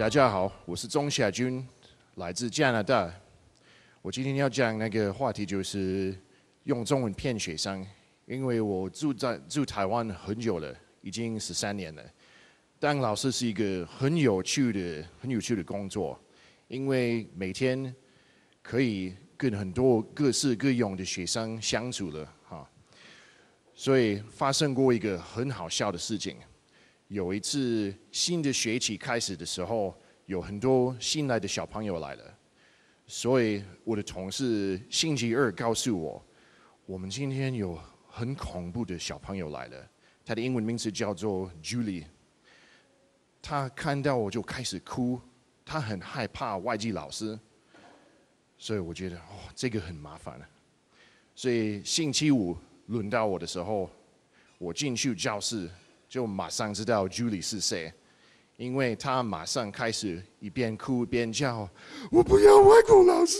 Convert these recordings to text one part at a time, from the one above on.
大家好，我是钟夏军，来自加拿大。我今天要讲那个话题就是用中文骗学生，因为我住在住台湾很久了，已经十三年了。当老师是一个很有趣的、很有趣的工作，因为每天可以跟很多各式各样的学生相处了哈。所以发生过一个很好笑的事情。有一次新的学期开始的时候，有很多新来的小朋友来了，所以我的同事星期二告诉我，我们今天有很恐怖的小朋友来了，他的英文名字叫做 Julie，他看到我就开始哭，他很害怕外籍老师，所以我觉得哦这个很麻烦了，所以星期五轮到我的时候，我进去教室。就马上知道 Julie 是谁，因为他马上开始一边哭一边叫：“我不要外国老师，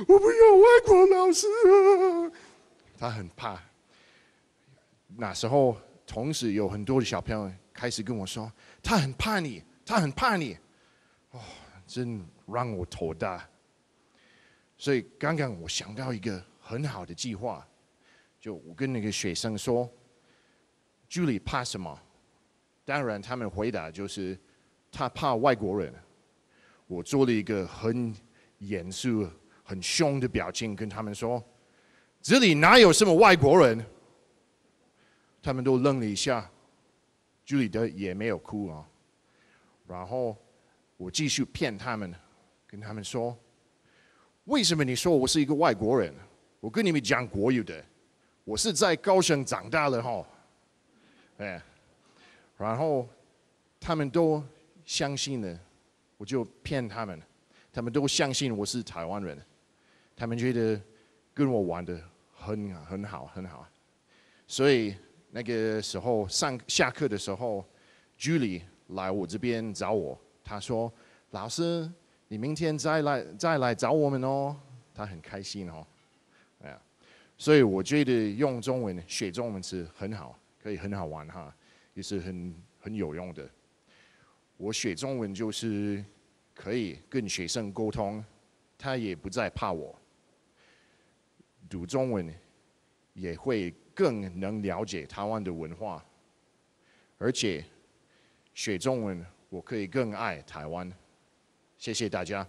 我不要外国老师啊！”他很怕。那时候，同时有很多的小朋友开始跟我说：“他很怕你，他很怕你。”哦，真让我头大。所以，刚刚我想到一个很好的计划，就我跟那个学生说：“Julie 怕什么？”当然，他们回答就是他怕外国人。我做了一个很严肃、很凶的表情，跟他们说：“这里哪有什么外国人？”他们都愣了一下，朱里德也没有哭啊。然后我继续骗他们，跟他们说：“为什么你说我是一个外国人？我跟你们讲国语的，我是在高雄长大的哈。”哎。然后他们都相信了，我就骗他们，他们都相信我是台湾人，他们觉得跟我玩的很很好很好。所以那个时候上下课的时候，Julie 来我这边找我，她说：“老师，你明天再来再来找我们哦。”她很开心哦。哎呀，所以我觉得用中文学中文是很好，可以很好玩哈。也是很很有用的。我学中文就是可以跟学生沟通，他也不再怕我。读中文也会更能了解台湾的文化，而且学中文我可以更爱台湾。谢谢大家。